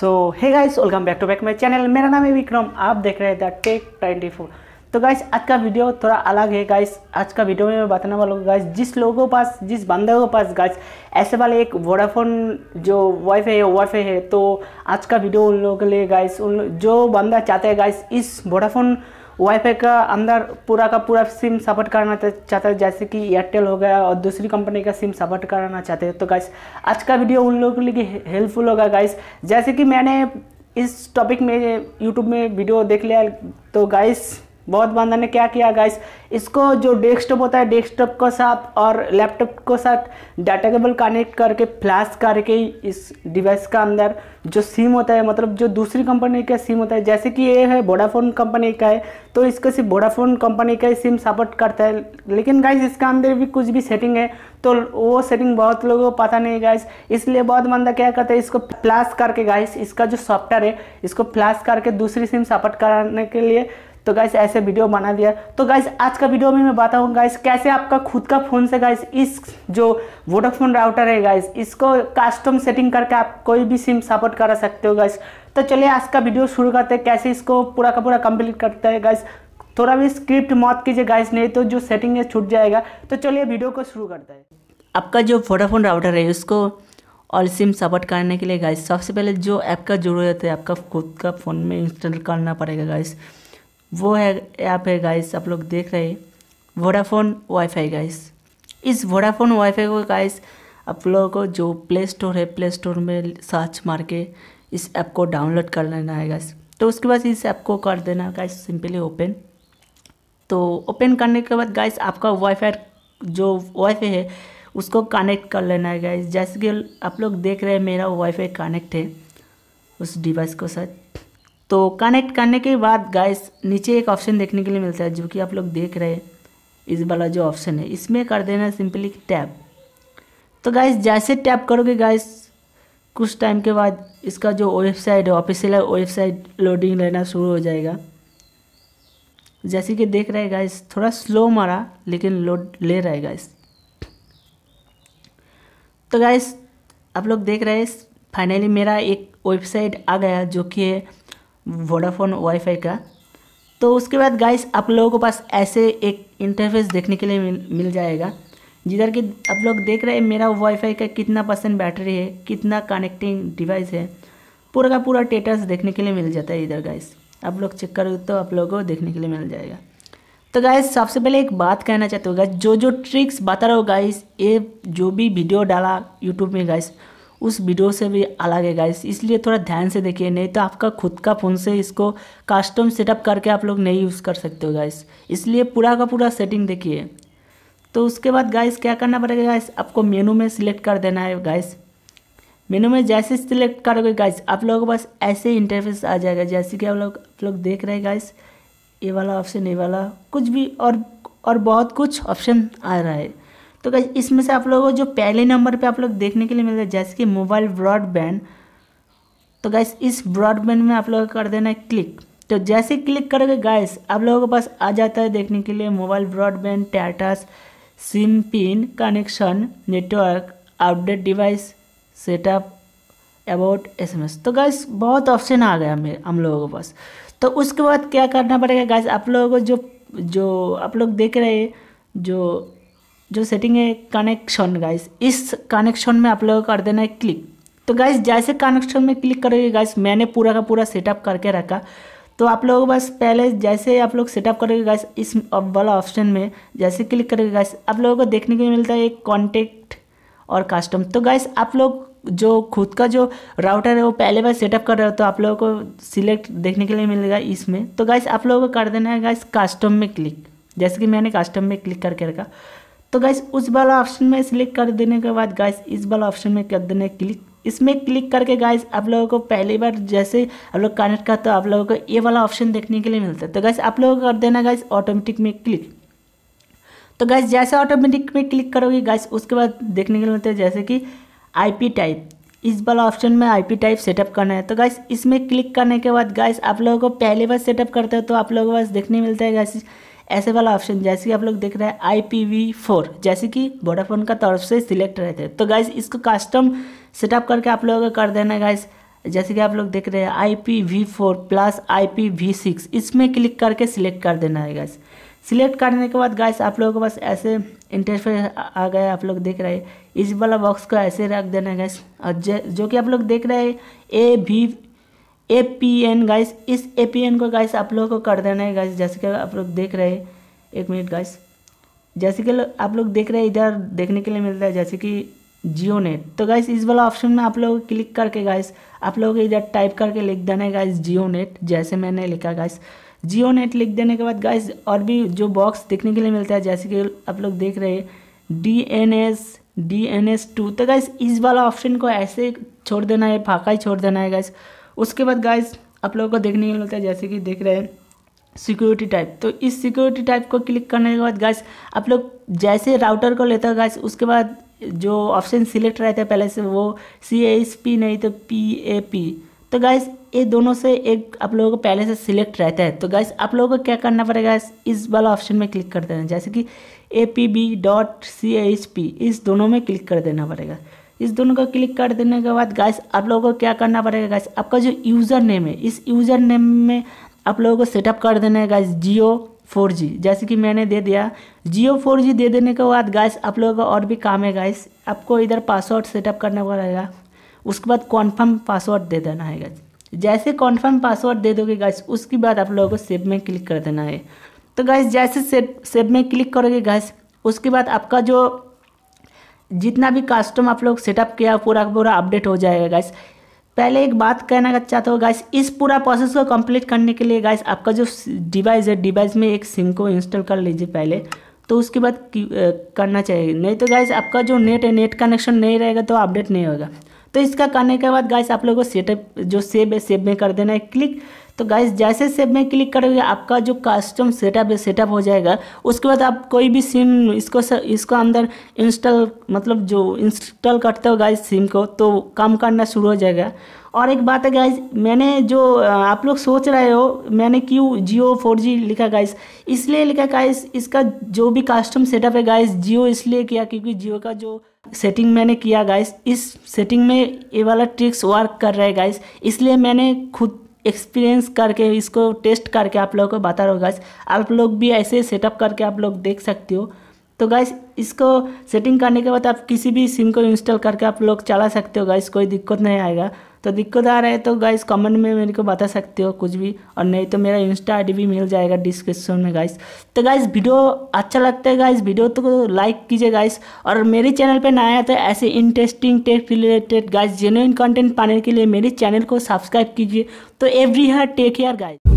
so hey guys welcome back to back my channel मेरा नाम है विक्रम आप देख रहे हैं द टेक ट्वेंटी फोर तो गाइस आज का वीडियो थोड़ा अलग है गाइस आज का वीडियो में मैं बताने वाला हूँ गाइस जिस लोगों पास जिस बंदे के पास गाइस ऐसे वाले एक वोडाफोन जो वाईफाई है वाईफाई है तो आज का वीडियो उन लोगों के लिए गाइस उन जो बंदा चाहते हैं गाइस इस वोडाफोन वाईफाई का अंदर पूरा का पूरा सिम सपोर्ट कराना चाहते हैं जैसे कि एयरटेल हो गया और दूसरी कंपनी का सिम सपोर्ट कराना चाहते हैं तो गाइस आज का वीडियो उन लोगों के लिए हेल्पफुल होगा गाइस जैसे कि मैंने इस टॉपिक में यूट्यूब में वीडियो देख लिया तो गाइस बहुत बंदा ने क्या किया गाइस इसको जो डेस्कटॉप होता है डेस्कटॉप के साथ और लैपटॉप के साथ डाटा केबल कनेक्ट करके फ्लैश करके इस डिवाइस का अंदर जो सिम होता है मतलब जो दूसरी कंपनी का सिम होता है जैसे कि ये है वोडाफोन कंपनी का है तो इसको सिर्फ वोडाफोन कंपनी का ही सिम सपोर्ट करता है लेकिन गाइस इसका अंदर भी कुछ भी सेटिंग है तो वो सेटिंग बहुत लोगों को पता नहीं गाइस इसलिए बहुत बंदा क्या करता है इसको फ्लैश करके गाइस इसका जो सॉफ्टवेयर है इसको फ्लैश करके दूसरी सिम सपोर्ट कराने के लिए तो गाइस ऐसे वीडियो बना दिया तो गाइस आज का वीडियो में मैं बताऊँ गाइस कैसे आपका खुद का फ़ोन से गाइस इस जो वोडाफोन राउटर है गाइस इसको कस्टम सेटिंग करके आप कोई भी सिम सपोर्ट करा सकते हो गाइस तो चलिए आज का वीडियो शुरू करते हैं कैसे इसको पूरा का पूरा कंप्लीट करते हैं गाइस थोड़ा भी स्क्रिप्ट मौत कीजिए गाइस नहीं तो जो सेटिंग है छूट जाएगा तो चलिए वीडियो को शुरू करते हैं आपका जो वोडाफोन राउटर है उसको और सिम सपोर्ट करने के लिए गाइस सबसे पहले जो ऐप का ज़रूरत है आपका खुद का फ़ोन में इंस्टॉल करना पड़ेगा गाइस वो है ऐप है गाइस आप लोग देख रहे हैं वोडाफोन वाईफाई गाइस इस वोडाफोन वाईफाई को गाइस आप लोगों को जो प्ले स्टोर है प्ले स्टोर में सर्च मार के इस ऐप को डाउनलोड कर लेना है गाइस तो उसके बाद इस ऐप को कर देना है गाइस सिंपली ओपन तो ओपन करने के बाद गाइस आपका वाईफाई जो वाईफाई है उसको कनेक्ट कर लेना है गाइस जैसे कि आप लोग देख रहे हैं मेरा वाईफाई कनेक्ट है उस डिवाइस को साथ तो कनेक्ट करने के बाद गाइस नीचे एक ऑप्शन देखने के लिए मिलता है जो कि आप लोग देख रहे हैं इस वाला जो ऑप्शन है इसमें कर देना सिंपली टैप तो गाइस जैसे टैप करोगे गाइस कुछ टाइम के बाद इसका जो वेबसाइट है ऑफिशियल वेबसाइट लोडिंग लेना शुरू हो जाएगा जैसे कि देख रहे गाइस थोड़ा स्लो मारा लेकिन लोड ले रहा है गाइस तो गाइस आप लोग देख रहे हैं फाइनली मेरा एक वेबसाइट आ गया जो कि है वोडाफोन वाईफाई का तो उसके बाद गाइस आप लोगों के पास ऐसे एक इंटरफेस देखने के लिए मिल, मिल जाएगा जिधर कि आप लोग देख रहे हैं मेरा वाईफाई का कितना परसेंट बैटरी है कितना कनेक्टिंग डिवाइस है पूरा का पूरा टेटस देखने के लिए मिल जाता है इधर गाइस आप लोग चेक कर तो आप लोगों को देखने के लिए मिल जाएगा तो गाइस सबसे पहले एक बात कहना चाहते हो गाइस जो जो ट्रिक्स बता रहा हो गाइस ये जो भी वीडियो डाला यूट्यूब में गाइस उस वीडियो से भी अलग है गाइस इसलिए थोड़ा ध्यान से देखिए नहीं तो आपका खुद का फ़ोन से इसको कस्टम सेटअप करके आप लोग नहीं यूज़ कर सकते हो गाइस इसलिए पूरा का पूरा सेटिंग देखिए तो उसके बाद गाइस क्या करना पड़ेगा गाइस आपको मेनू में सिलेक्ट कर देना है गाइस मेनू में जैसे सिलेक्ट करोगे गाइस आप लोगों के पास ऐसे इंटरफेस आ जाएगा जैसे कि आप लोग आप लोग देख रहे हैं गाइस ये वाला ऑप्शन ये वाला कुछ भी और और बहुत कुछ ऑप्शन आ रहा है तो गाइज इसमें से आप लोगों को जो पहले नंबर पे आप लोग देखने के लिए मिलता है जैसे कि मोबाइल ब्रॉडबैंड तो गैस इस ब्रॉडबैंड में आप लोगों को कर देना है क्लिक तो जैसे क्लिक करोगे गैस आप लोगों के पास आ जाता है देखने के लिए mobile broadband status SIM PIN connection network update device setup about SMS तो गैस बहुत ऑप्शन आ गया मेरे हम लोगों के पास तो उसके बाद क्या करना पड़ेगा गैस आप लोगों को जो जो आप लोग देख रहे जो जो सेटिंग है कनेक्शन गाइस इस कनेक्शन में आप लोगों को कर देना है क्लिक तो गाइस जैसे कनेक्शन में क्लिक करोगे गाइस मैंने पूरा का पूरा सेटअप करके रखा तो आप लोगों बस पहले जैसे आप लोग सेटअप करोगे गाइस इस वाला ऑप्शन में जैसे क्लिक करोगे गाइस आप लोगों को देखने को मिलता है एक कॉन्टेक्ट और कस्टम तो गाइस आप लोग जो खुद का जो राउटर है वो पहले बार सेटअप कर रहे हो तो आप लोगों को सिलेक्ट देखने के लिए मिलेगा इसमें तो गाइस आप लोगों को कर देना है गाइस कस्टम में क्लिक जैसे कि मैंने कस्टम में क्लिक करके रखा तो गैस उस वाला ऑप्शन में सिलेक्ट कर देने के बाद गैस इस वाला ऑप्शन में कर देने क्लिक इसमें क्लिक करके गाइस आप लोगों को पहली बार जैसे आप लोग कनेक्ट करते तो आप लोगों को ये वाला ऑप्शन देखने के लिए मिलता है तो गैस आप लोगों को कर देना गाइस ऑटोमेटिक में क्लिक तो गैस जैसे ऑटोमेटिक में क्लिक करोगे गैस उसके बाद देखने के लिए मिलता है जैसे कि आई टाइप इस वाला ऑप्शन में आई टाइप सेटअप करना है तो गैस इसमें क्लिक करने के बाद गैस आप लोगों को पहली बार सेटअप करते हो तो आप लोगों को बस देखने मिलता है गैस ऐसे वाला ऑप्शन जैसे कि आप लोग देख रहे हैं आई पी वी फोर जैसे कि वोडाफोन का तरफ से सिलेक्ट रहते हैं तो गाइज इसको कस्टम सेटअप करके आप लोगों का कर देना गाइज जैसे कि आप लोग देख रहे हैं I P V four plus I P V six इसमें क्लिक करके सिलेक्ट कर देना है गैस सिलेक्ट करने के बाद गाइस आप लोगों के पास ऐसे इंटरफेस आ गया आप लोग देख रहे हैं इस वाला बॉक्स को ऐसे रख देना है गाइस और जो कि आप लोग देख रहे हैं A V A P N guys इस ए पी एन को गाइस आप लोगों को कर देना है गाइस जैसे कि आप लोग देख रहे हैं एक मिनट गाइस जैसे कि आप लोग देख रहे हैं इधर देखने के लिए मिलता है जैसे कि जियो नेट तो गाइस इस वाला ऑप्शन में आप लोग क्लिक करके गाइस आप लोगों को इधर टाइप करके लिख देना है गाइस जियो नेट जैसे मैंने लिखा गाइस जियो नेट लिख देने के बाद गाइस और भी जो बॉक्स देखने के लिए मिलता है जैसे कि आप लोग देख रहे हैं D N S D N S two तो गाइस इस वाला ऑप्शन को ऐसे छोड़ देना है फाका ही छोड़ देना है गाइस उसके बाद गाइस आप लोगों को देखने को मिलता है जैसे कि देख रहे हैं सिक्योरिटी टाइप तो इस सिक्योरिटी टाइप को क्लिक करने के बाद गैस आप लोग जैसे राउटर को लेते हो गैस उसके बाद जो ऑप्शन सिलेक्ट रहता है पहले से वो सी एस पी नहीं तो पी ए पी तो गैस ये दोनों से एक आप लोगों को पहले से सिलेक्ट रहता है तो गैस आप लोगों को क्या करना पड़ेगा इस वाला ऑप्शन में क्लिक कर देना जैसे कि A P B dot C H P इस दोनों में क्लिक कर देना पड़ेगा इस दोनों को क्लिक कर देने के बाद गैस आप लोगों को क्या करना पड़ेगा गैस आपका जो यूज़र नेम है इस यूज़र नेम में आप लोगों को सेटअप कर देना है गैस जियो फोर जी जैसे कि मैंने दे दिया जियो फोर जी दे देने के बाद गैस आप लोगों का और भी काम है गैस आपको इधर पासवर्ड सेटअप करना पड़ेगा उसके बाद कॉन्फर्म पासवर्ड दे देना है गैस जैसे कॉन्फर्म पासवर्ड दे दोगे गैस उसके बाद आप लोगों को सेव में क्लिक कर देना है तो गैस जैसे सेव में क्लिक करोगे गैस उसके बाद आपका जो जितना भी कस्टम आप लोग सेटअप किया पूरा पूरा अपडेट हो जाएगा गैस पहले एक बात कहना चाहता हूँ गैस इस पूरा प्रोसेस को कंप्लीट करने के लिए गैस आपका जो डिवाइस है डिवाइस में एक सिम को इंस्टॉल कर लीजिए पहले तो उसके बाद करना चाहिए नहीं तो गैस आपका जो नेट है नेट कनेक्शन नहीं रहेगा तो अपडेट नहीं होगा तो इसका करने के बाद गाइस आप लोगों को सेटअप जो सेब है सेब में कर देना है क्लिक तो गाइस जैसे सेब में क्लिक करोगे आपका जो कस्टम सेटअप है सेटअप हो जाएगा उसके बाद आप कोई भी सिम इसको इसको अंदर इंस्टॉल मतलब जो इंस्टॉल करते हो गाइस सिम को तो काम करना शुरू हो जाएगा और एक बात है गाइज मैंने जो आप लोग सोच रहे हो मैंने क्यों जियो फोर जी लिखा गाइस इसलिए लिखा गाइस इसका जो भी कस्टम सेटअप है गाइज जियो इसलिए किया क्योंकि जियो का जो सेटिंग मैंने किया गाइस इस सेटिंग में ये वाला ट्रिक्स वर्क कर रहा है गाइज इसलिए मैंने खुद एक्सपीरियंस करके इसको टेस्ट करके आप लोगों को बता रहा हूँ गाइज आप लोग भी ऐसे सेटअप करके आप लोग देख सकते हो तो गाइस इसको सेटिंग करने के बाद आप किसी भी सिम को इंस्टॉल करके आप लोग चला सकते हो गाइस कोई दिक्कत नहीं आएगा तो दिक्कत आ रहा है तो गाइस कमेंट में मेरे को बता सकते हो कुछ भी और नहीं तो मेरा इंस्टा आईडी भी मिल जाएगा डिस्क्रिप्शन में गाइस तो गाइस वीडियो अच्छा लगता है गाइस वीडियो तो लाइक कीजिए गाइस और मेरे चैनल पे नया तो ऐसे interesting tech related guys genuine content पाने के लिए मेरे चैनल को सब्सक्राइब कीजिए तो every here take care guys